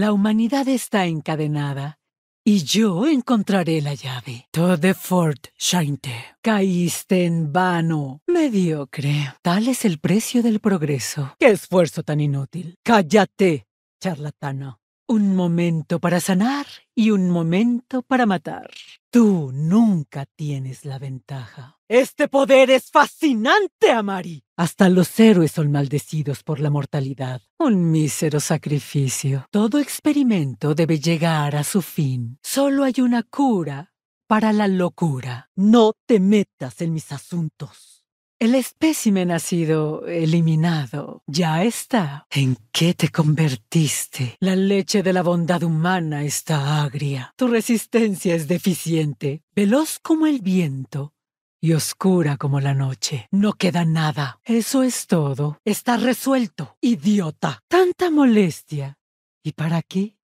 La humanidad está encadenada y yo encontraré la llave. Todo Fort Shainte. Caíste en vano. Mediocre. Tal es el precio del progreso. ¡Qué esfuerzo tan inútil! ¡Cállate, charlatano! Un momento para sanar y un momento para matar. Tú nunca tienes la ventaja. Este poder es fascinante, Amari. Hasta los héroes son maldecidos por la mortalidad. Un mísero sacrificio. Todo experimento debe llegar a su fin. Solo hay una cura para la locura. No te metas en mis asuntos. El espécimen ha sido eliminado. Ya está. ¿En qué te convertiste? La leche de la bondad humana está agria. Tu resistencia es deficiente, veloz como el viento y oscura como la noche. No queda nada. Eso es todo. Está resuelto. Idiota. Tanta molestia. ¿Y para qué?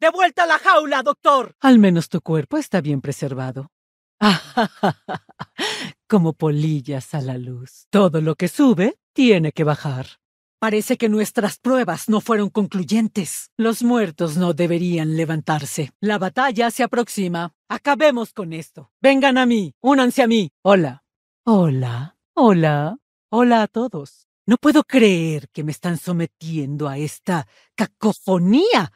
¡De vuelta a la jaula, doctor! Al menos tu cuerpo está bien preservado. Ah, como polillas a la luz. Todo lo que sube tiene que bajar. Parece que nuestras pruebas no fueron concluyentes. Los muertos no deberían levantarse. La batalla se aproxima. Acabemos con esto. Vengan a mí. Únanse a mí. Hola. Hola. Hola. Hola a todos. No puedo creer que me están sometiendo a esta cacofonía.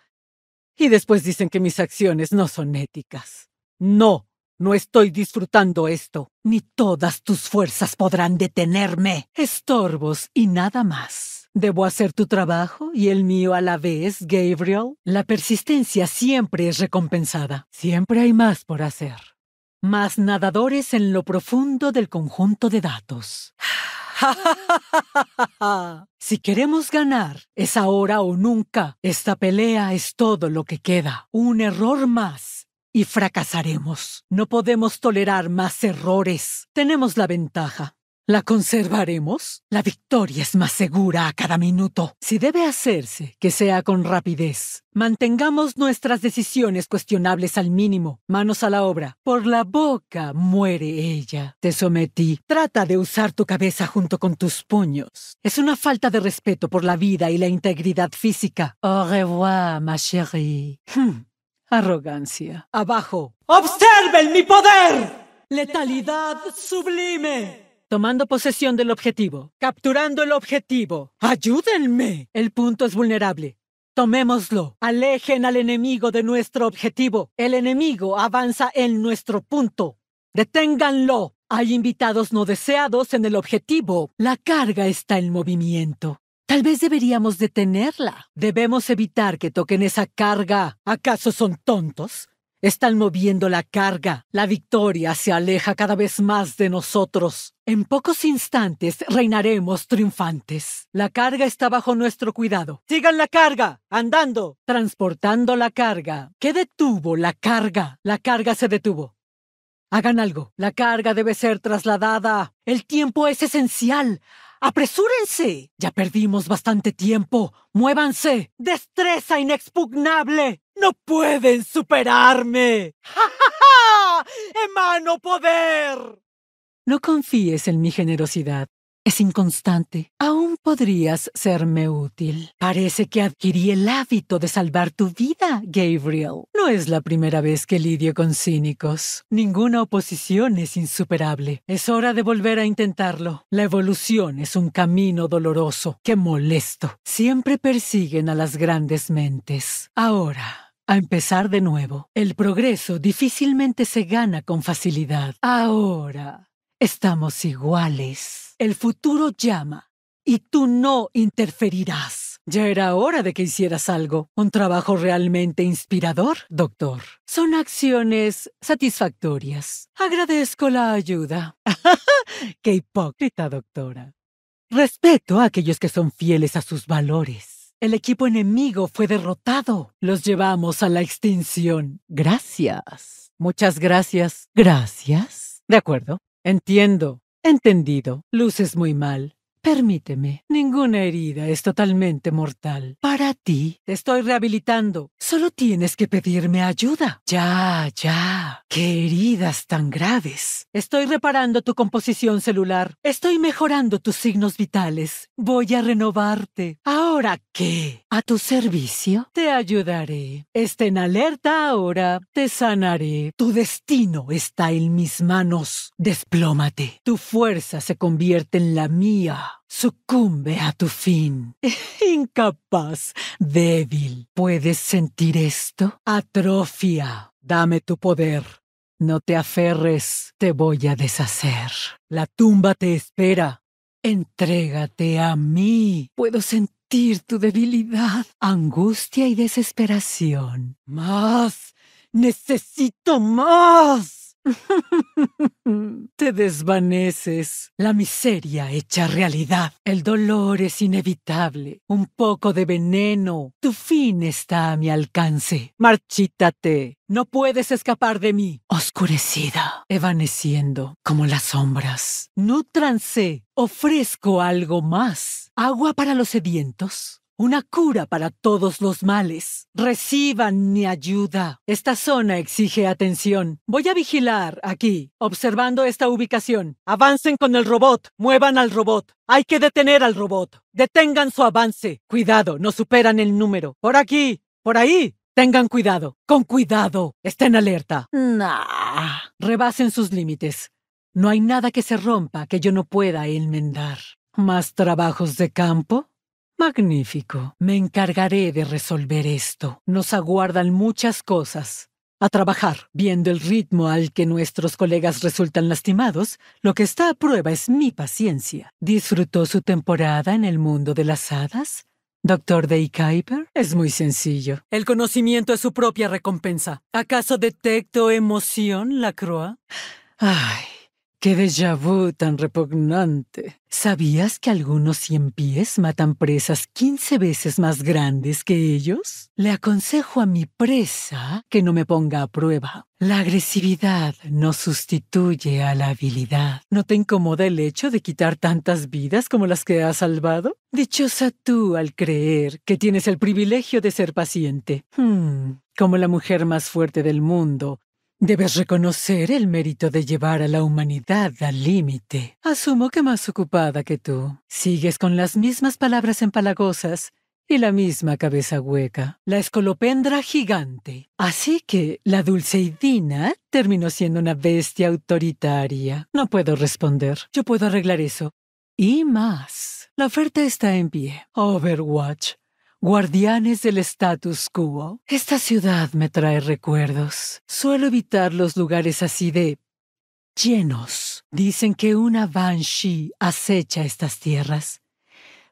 Y después dicen que mis acciones no son éticas. No. No estoy disfrutando esto, ni todas tus fuerzas podrán detenerme. Estorbos y nada más. Debo hacer tu trabajo y el mío a la vez, Gabriel. La persistencia siempre es recompensada. Siempre hay más por hacer. Más nadadores en lo profundo del conjunto de datos. si queremos ganar, es ahora o nunca. Esta pelea es todo lo que queda. Un error más y fracasaremos. No podemos tolerar más errores. Tenemos la ventaja. ¿La conservaremos? La victoria es más segura a cada minuto. Si debe hacerse, que sea con rapidez. Mantengamos nuestras decisiones cuestionables al mínimo. Manos a la obra. Por la boca muere ella. Te sometí. Trata de usar tu cabeza junto con tus puños. Es una falta de respeto por la vida y la integridad física. Au revoir, ma chérie. Hmm. Arrogancia. Abajo. ¡Observen mi poder! Letalidad sublime. Tomando posesión del objetivo. Capturando el objetivo. ¡Ayúdenme! El punto es vulnerable. Tomémoslo. Alejen al enemigo de nuestro objetivo. El enemigo avanza en nuestro punto. Deténganlo. Hay invitados no deseados en el objetivo. La carga está en movimiento. Tal vez deberíamos detenerla. Debemos evitar que toquen esa carga. ¿Acaso son tontos? Están moviendo la carga. La victoria se aleja cada vez más de nosotros. En pocos instantes reinaremos triunfantes. La carga está bajo nuestro cuidado. Sigan la carga, andando. Transportando la carga. ¿Qué detuvo la carga? La carga se detuvo. Hagan algo. La carga debe ser trasladada. El tiempo es esencial. ¡Apresúrense! Ya perdimos bastante tiempo. ¡Muévanse! ¡Destreza inexpugnable! ¡No pueden superarme! ¡Ja, ja, ja! ¡Emano poder! No confíes en mi generosidad. Es inconstante. Aún podrías serme útil. Parece que adquirí el hábito de salvar tu vida, Gabriel. No es la primera vez que lidio con cínicos. Ninguna oposición es insuperable. Es hora de volver a intentarlo. La evolución es un camino doloroso ¡Qué molesto. Siempre persiguen a las grandes mentes. Ahora, a empezar de nuevo. El progreso difícilmente se gana con facilidad. Ahora estamos iguales. El futuro llama y tú no interferirás. Ya era hora de que hicieras algo, un trabajo realmente inspirador, doctor. Son acciones satisfactorias. Agradezco la ayuda. ¡Qué hipócrita, doctora! Respeto a aquellos que son fieles a sus valores. El equipo enemigo fue derrotado. Los llevamos a la extinción. Gracias. Muchas gracias. Gracias. De acuerdo. Entiendo. Entendido. Luces muy mal. Permíteme, ninguna herida es totalmente mortal. Para ti, te estoy rehabilitando. Solo tienes que pedirme ayuda. Ya, ya. Qué heridas tan graves. Estoy reparando tu composición celular. Estoy mejorando tus signos vitales. Voy a renovarte. ¿Ahora qué? ¿A tu servicio? Te ayudaré. Estén alerta ahora. Te sanaré. Tu destino está en mis manos. Desplómate. Tu fuerza se convierte en la mía. Sucumbe a tu fin. Incapaz, débil. ¿Puedes sentir esto? Atrofia. Dame tu poder. No te aferres, te voy a deshacer. La tumba te espera. Entrégate a mí. Puedo sentir tu debilidad, angustia y desesperación. Más. Necesito más. Te desvaneces. La miseria hecha realidad. El dolor es inevitable. Un poco de veneno. Tu fin está a mi alcance. Marchítate. No puedes escapar de mí. Oscurecida, evaneciendo como las sombras. Nútranse. Ofrezco algo más. Agua para los sedientos una cura para todos los males. Reciban mi ayuda. Esta zona exige atención. Voy a vigilar aquí, observando esta ubicación. Avancen con el robot. Muevan al robot. Hay que detener al robot. Detengan su avance. Cuidado, no superan el número. Por aquí. Por ahí. Tengan cuidado. Con cuidado. Estén alerta. Rebasen sus límites. No hay nada que se rompa que yo no pueda enmendar. ¿Más trabajos de campo? Magnífico. Me encargaré de resolver esto. Nos aguardan muchas cosas. A trabajar, viendo el ritmo al que nuestros colegas resultan lastimados, lo que está a prueba es mi paciencia. ¿Disfrutó su temporada en el mundo de las hadas? Doctor Day e. Kuiper, es muy sencillo. El conocimiento es su propia recompensa. ¿Acaso detecto emoción, Lacroix? Ay. ¡Qué déjà vu tan repugnante! ¿Sabías que algunos cien pies matan presas quince veces más grandes que ellos? Le aconsejo a mi presa que no me ponga a prueba. La agresividad no sustituye a la habilidad. ¿No te incomoda el hecho de quitar tantas vidas como las que has salvado? Dichosa tú al creer que tienes el privilegio de ser paciente. Hmm, como la mujer más fuerte del mundo, Debes reconocer el mérito de llevar a la humanidad al límite. Asumo que más ocupada que tú. Sigues con las mismas palabras empalagosas y la misma cabeza hueca, la escolopendra gigante. Así que la dulceidina terminó siendo una bestia autoritaria. No puedo responder. Yo puedo arreglar eso. Y más. La oferta está en pie. Overwatch Guardianes del status quo. Esta ciudad me trae recuerdos. Suelo evitar los lugares así de llenos. Dicen que una banshee acecha estas tierras.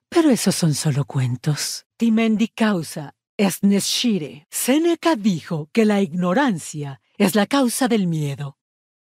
Pero esos son solo cuentos. Timendi causa es Neshire. Seneca dijo que la ignorancia es la causa del miedo.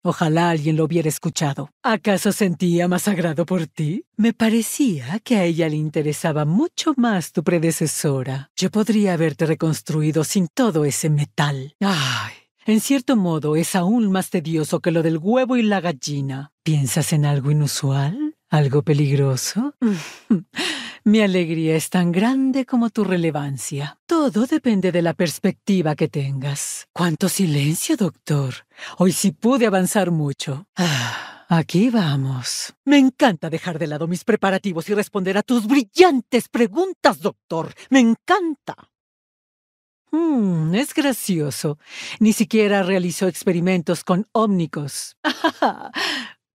Ojalá alguien lo hubiera escuchado. ¿Acaso sentía más agrado por ti? Me parecía que a ella le interesaba mucho más tu predecesora. Yo podría haberte reconstruido sin todo ese metal. Ay, en cierto modo es aún más tedioso que lo del huevo y la gallina. ¿Piensas en algo inusual? ¿Algo peligroso? Mi alegría es tan grande como tu relevancia. Todo depende de la perspectiva que tengas. Cuánto silencio, doctor. Hoy sí pude avanzar mucho. Ah, aquí vamos. Me encanta dejar de lado mis preparativos y responder a tus brillantes preguntas, doctor. Me encanta. Hmm, es gracioso. Ni siquiera realizó experimentos con ómnicos.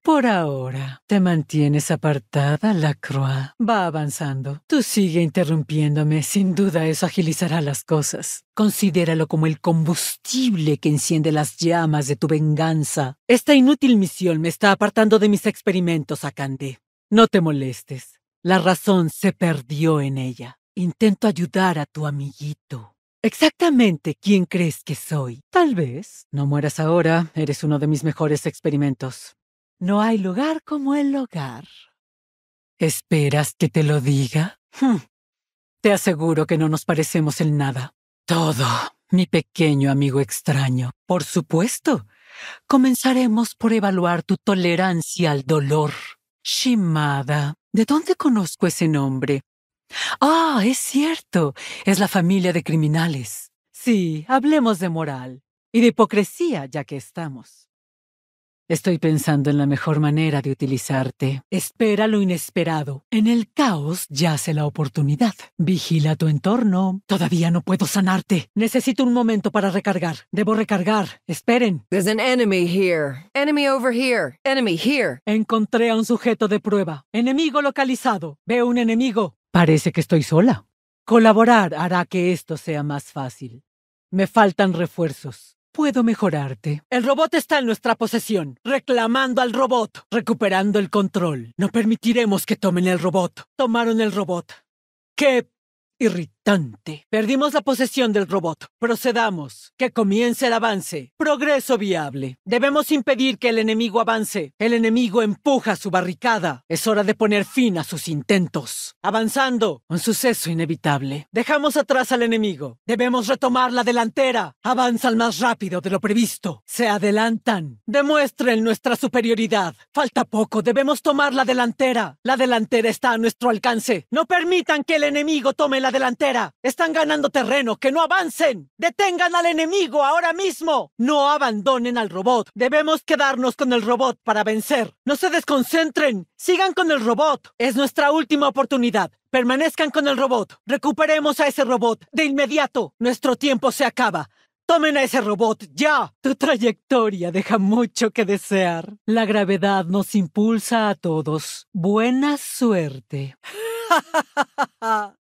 Por ahora, te mantienes apartada, Lacroix. Va avanzando. Tú sigue interrumpiéndome. Sin duda eso agilizará las cosas. Considéralo como el combustible que enciende las llamas de tu venganza. Esta inútil misión me está apartando de mis experimentos, Akande. No te molestes. La razón se perdió en ella. Intento ayudar a tu amiguito. Exactamente quién crees que soy. Tal vez. No mueras ahora. Eres uno de mis mejores experimentos. No hay lugar como el hogar. ¿Esperas que te lo diga? Hmm. Te aseguro que no nos parecemos en nada. Todo, mi pequeño amigo extraño. Por supuesto. Comenzaremos por evaluar tu tolerancia al dolor. Shimada. ¿De dónde conozco ese nombre? Ah, es cierto. Es la familia de criminales. Sí, hablemos de moral y de hipocresía ya que estamos. Estoy pensando en la mejor manera de utilizarte. Espera lo inesperado. En el caos yace la oportunidad. Vigila tu entorno. Todavía no puedo sanarte. Necesito un momento para recargar. Debo recargar. Esperen. There's an enemy here. Enemy over here. Enemy here. Encontré a un sujeto de prueba. Enemigo localizado. Veo un enemigo. Parece que estoy sola. Colaborar hará que esto sea más fácil. Me faltan refuerzos puedo mejorarte. El robot está en nuestra posesión, reclamando al robot, recuperando el control. No permitiremos que tomen el robot. Tomaron el robot. ¡Qué irritante! Perdimos la posesión del robot. Procedamos. Que comience el avance. Progreso viable. Debemos impedir que el enemigo avance. El enemigo empuja su barricada. Es hora de poner fin a sus intentos. Avanzando. Un suceso inevitable. Dejamos atrás al enemigo. Debemos retomar la delantera. Avanzan más rápido de lo previsto. Se adelantan. Demuestren nuestra superioridad. Falta poco. Debemos tomar la delantera. La delantera está a nuestro alcance. No permitan que el enemigo tome la delantera. Están ganando terreno. Que no avancen. Detengan al enemigo ahora mismo. No abandonen al robot. Debemos quedarnos con el robot para vencer. No se desconcentren. Sigan con el robot. Es nuestra última oportunidad. Permanezcan con el robot. Recuperemos a ese robot de inmediato. Nuestro tiempo se acaba. Tomen a ese robot ya. Tu trayectoria deja mucho que desear. La gravedad nos impulsa a todos. Buena suerte.